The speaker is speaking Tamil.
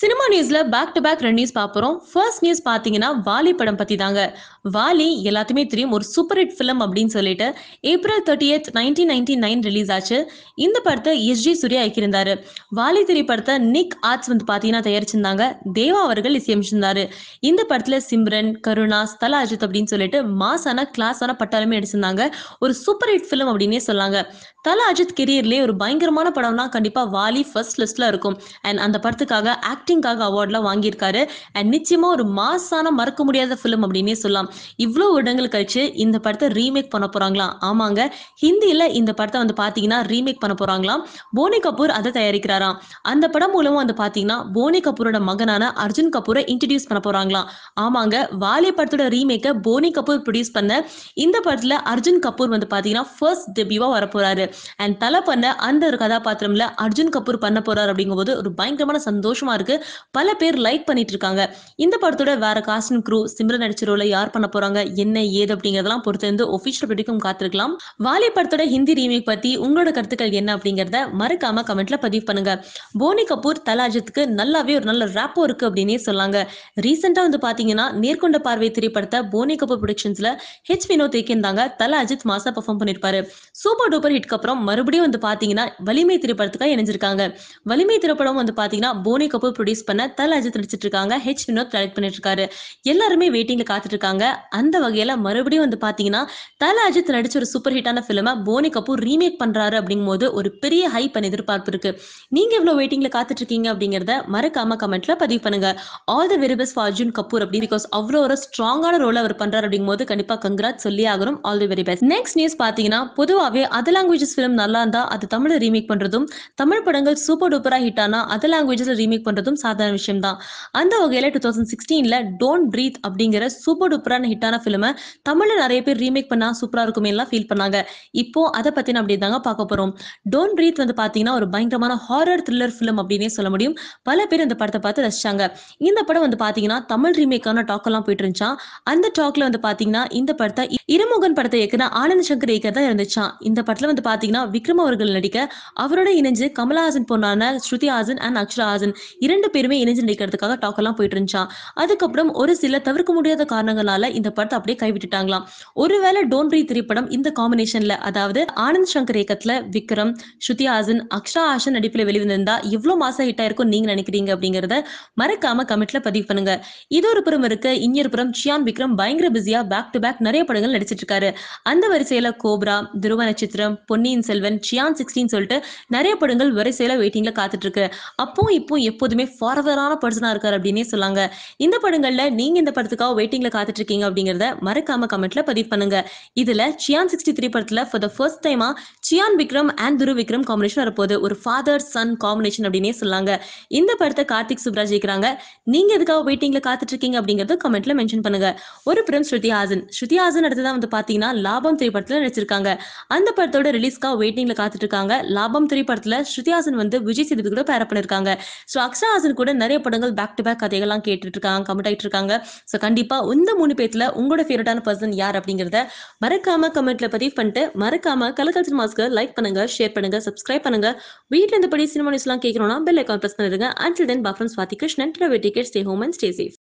சினிமா நியூஸ்ல பேக் டு பேக் ரெண்டு நியூஸ் பார்ப்போம் ஃபர்ஸ்ட் நியூஸ் பாத்தீங்கன்னா வாலி படம் பத்தி தாங்க வாலி எல்லாத்துமே தெரியும் ஒரு சூப்பர் ஹிட் ஃபிலிம் அப்படின்னு சொல்லிட்டு April thirty eight nineteen ninety nine release ஆச்சு இந்த படத்தை எஸ் ஜி சூர்யா இயக்கியிருந்தாரு வாலி படத்தை நிக் ஆர்ட்ஸ் வந்து பாத்தீங்கன்னா தயாரிச்சிருந்தாங்க தேவா அவர்கள் இசையமைச்சிருந்தாரு இந்த படத்துல சிம்ரன் கருணா ஸ்தல அஜித் அப்படின்னு சொல்லிட்டு மாசான கிளாஸான பட்டாலுமே எடுத்திருந்தாங்க ஒரு சூப்பர் ஹிட் ஃபிலிம் அப்படின்னே சொல்லாங்க தல அஜித் கெரியர்லேயே ஒரு பயங்கரமான படம்னா கண்டிப்பா வாலி ஃபர்ஸ்ட் லிஸ்ட்ல இருக்கும் அண்ட் அந்த படத்துக்காக ஆக்ட் ஆக்டிங்காக அவார்ட்லாம் வாங்கியிருக்காரு அண்ட் நிச்சயமா ஒரு மாசான மறக்க முடியாத ஃபிலிம் அப்படின்னே சொல்லலாம் இவ்வளோ வருடங்கள் கழிச்சு இந்த படத்தை ரீமேக் பண்ண போறாங்களாம் ஆமாங்க ஹிந்தியில இந்த படத்தை வந்து பாத்தீங்கன்னா ரீமேக் பண்ண போறாங்களாம் போனி கபூர் அதை தயாரிக்கிறாராம் அந்த படம் மூலமா வந்து பாத்தீங்கன்னா போனி கபூரோட மகனான அர்ஜுன் கபூரை இன்ட்ரடியூஸ் பண்ண போறாங்களாம் ஆமாங்க வாலி படத்தோட ரீமேக்கை போனி கபூர் ப்ரொடியூஸ் பண்ண இந்த படத்துல அர்ஜுன் கபூர் வந்து பாத்தீங்கன்னா ஃபர்ஸ்ட் டெபியூவா வரப்போறாரு அண்ட் தலை பண்ண அந்த ஒரு கதாபாத்திரம்ல அர்ஜுன் கபூர் பண்ண போறாரு அப்படிங்கும்போது ஒரு பயங்கரமான சந்தோஷமா இருக்கு பல பேர் லைக் பண்ணிட்டு இருக்காங்க இந்த படத்தோட வேற காஸ்டியூம் க்ரூ சிம்ரன் நடிச்ச ரோல யார் பண்ண போறாங்க என்ன ஏது அப்படிங்கறதெல்லாம் பொறுத்திருந்து வந்து ஒபிஷியல் பிடிக்கும் காத்திருக்கலாம் வாலி படத்தோட ஹிந்தி ரீமேக் பத்தி உங்களோட கருத்துக்கள் என்ன அப்படிங்கறத மறக்காம கமெண்ட்ல பதிவு பண்ணுங்க போனி கபூர் தலாஜத்துக்கு நல்லாவே ஒரு நல்ல ரேப்போ இருக்கு அப்படின்னே சொல்லாங்க ரீசெண்டா வந்து பாத்தீங்கன்னா நேர்கொண்ட பார்வை திரைப்படத்தை போனி கபூர் ப்ரொடக்ஷன்ஸ்ல ஹெச் வினோத் இருந்தாங்க தலா அஜித் மாசா பர்ஃபார்ம் பண்ணிருப்பாரு சூப்பர் டூப்பர் ஹிட்க்கு அப்புறம் மறுபடியும் வந்து பாத்தீங்கன்னா வலிமை திரைப்படத்துக்காக இணைஞ்சிருக்காங்க வலிமை திரைப்படம் வந்து பாத்தீங்கன்னா போனி கபூர் ப்ரொடியூஸ் பண்ண தல் அஜித் நடிச்சிட்டு இருக்காங்க ஹெச் வினோத் டைரக்ட் பண்ணிட்டு இருக்காரு எல்லாருமே வெயிட்டிங்ல காத்துட்டு இருக்காங்க அந்த வகையில மறுபடியும் வந்து பாத்தீங்கன்னா தல அஜித் நடிச்ச ஒரு சூப்பர் ஹிட்டான பிலிமை போனி கபூர் ரீமேக் பண்றாரு அப்படிங்கும் போது ஒரு பெரிய ஹை பண்ண எதிர்பார்ப்பு இருக்கு நீங்க எவ்வளவு வெயிட்டிங்ல காத்துட்டு இருக்கீங்க அப்படிங்கறத மறக்காம கமெண்ட்ல பதிவு பண்ணுங்க all the very best for Arjun Kapoor அப்படி பிகாஸ் அவ்வளோ ஒரு ஸ்ட்ராங்கான ரோல் அவர் பண்றாரு அப்படிங்கும் போது கண்டிப்பா கங்கராட் சொல்லி ஆகணும் all the very best next news பாத்தீங்கன்னா பொதுவாகவே அதர் லாங்குவேஜஸ் ஃபிலிம் நல்லா இருந்தா அது தமிழ் ரீமேக் பண்றதும் தமிழ் படங்கள் சூப்பர் டூப்பரா ஹிட்டானா அதர் லாங்குவேஜஸ்ல ரீமேக் பண்றதும் சாதாரண விஷயம் தான் அந்த வகையில் டூ தௌசண்ட் சிக்ஸ்டீன்ல டோன்ட் ப்ரீத் அப்படிங்கிற சூப்பர் டூப்பரான ஹிட்டான பிலிமை தமிழில் நிறைய பேர் ரீமேக் பண்ணா சூப்பரா இருக்குமே எல்லாம் ஃபீல் பண்ணாங்க இப்போ அதை பற்றின அப்படி தாங்க பார்க்க போறோம் டோன்ட் ப்ரீத் வந்து பாத்தீங்கன்னா ஒரு பயங்கரமான ஹாரர் த்ரில்லர் பிலிம் அப்படின்னே சொல்ல முடியும் பல பேர் இந்த படத்தை பார்த்து ரசிச்சாங்க இந்த படம் வந்து பாத்தீங்கன்னா தமிழ் ரீமேக்கான டாக் எல்லாம் போயிட்டு இருந்துச்சான் அந்த டாக்ல வந்து பாத்தீங்கன்னா இந்த படத்தை இருமுகன் படத்தை இயக்குன ஆனந்த் சங்கர் இயக்கர் தான் இருந்துச்சான் இந்த படத்துல வந்து பாத்தீங்கன்னா விக்ரம் அவர்கள் நடிக்க அவரோட இணைஞ்சு கமலஹாசன் பொண்ணான ஸ்ருதி ஹாசன் அண்ட் அக்ஷரா ஹாசன் இரண்டு ரெண்டு பேருமே இணைஞ்சு நடிக்கிறதுக்காக டாக் எல்லாம் போயிட்டு இருந்துச்சான் அதுக்கப்புறம் ஒரு சில தவிர்க்க முடியாத காரணங்களால இந்த படத்தை அப்படியே கைவிட்டுட்டாங்களாம் ஒருவேளை டோன் ரீ திரைப்படம் இந்த காம்பினேஷன்ல அதாவது ஆனந்த் சங்கர் இயக்கத்துல விக்ரம் ஸ்ருதி ஹாசன் அக்ஷா ஹாசன் நடிப்புல வெளிவந்திருந்தா இவ்வளவு மாசம் ஹிட் ஆயிருக்கும் நீங்க நினைக்கிறீங்க அப்படிங்கறத மறக்காம கமெண்ட்ல பதிவு பண்ணுங்க இது ஒரு புறம் இருக்கு இன்னொரு புறம் சியான் விக்ரம் பயங்கர பிஸியா பேக் டு பேக் நிறைய படங்கள் நடிச்சிட்டு இருக்காரு அந்த வரிசையில கோப்ரா துருவ நட்சத்திரம் பொன்னியின் செல்வன் சியான் சிக்ஸ்டின் சொல்லிட்டு நிறைய படங்கள் வரிசையில வெயிட்டிங்ல காத்துட்டு இருக்கு அப்போ இப்போ எப்போதுமே ஃபார்வரான பர்சனாக இருக்கார் அப்படின்னே சொல்லாங்க இந்த படங்களில் நீங்கள் இந்த படத்துக்காக வெயிட்டிங்கில் காத்துட்டு இருக்கீங்க அப்படிங்கிறத மறக்காம கமெண்ட்ல பதிவு பண்ணுங்க இதுல சியான் சிக்ஸ்டி த்ரீ படத்தில் ஃபார் த ஃபர்ஸ்ட் டைமா சியான் விக்ரம் அண்ட் துரு விக்ரம் காம்பினேஷன் வரப்போகுது ஒரு ஃபாதர் சன் காம்பினேஷன் அப்படின்னே சொல்லாங்க இந்த படத்தை கார்த்திக் சுப்ராஜ் இருக்கிறாங்க நீங்க எதுக்காக வெயிட்டிங்ல காத்துட்டு இருக்கீங்க அப்படிங்கறத கமெண்ட்ல மென்ஷன் பண்ணுங்க ஒரு படம் ஸ்ருதி ஹாசன் ஸ்ருதி ஹாசன் அடுத்ததான் வந்து பார்த்தீங்கன்னா லாபம் திரை நடிச்சிருக்காங்க அந்த படத்தோட ரிலீஸ்க்காக வெயிட்டிங்ல காத்துட்டு இருக்காங்க லாபம் திரை படத்தில் ஸ்ருதி ஹாசன் வந்து விஜய் சேதுபதி கூட பேர பண்ணிருக்காங்க ஸோ அக்ஷா கமல்ஹாசன் கூட நிறைய படங்கள் பேக் டு பேக் கதைகள்லாம் கேட்டுட்டு இருக்காங்க கமெண்ட் ஆயிட்டு இருக்காங்க ஸோ கண்டிப்பா இந்த மூணு பேத்துல உங்களோட ஃபேவரட்டான பர்சன் யார் அப்படிங்கிறத மறக்காம கமெண்ட்ல பதிவு பண்ணிட்டு மறக்காம கலக்கல் சினிமாஸ்க்கு லைக் பண்ணுங்க ஷேர் பண்ணுங்க சப்ஸ்கிரைப் பண்ணுங்க வீட்டில் இருந்தபடி சினிமா எல்லாம் கேட்கணும்னா பெல் ஐக்கான் பிரஸ் பண்ணிருங்க until then bye from Swathi Krishnan stay home and stay safe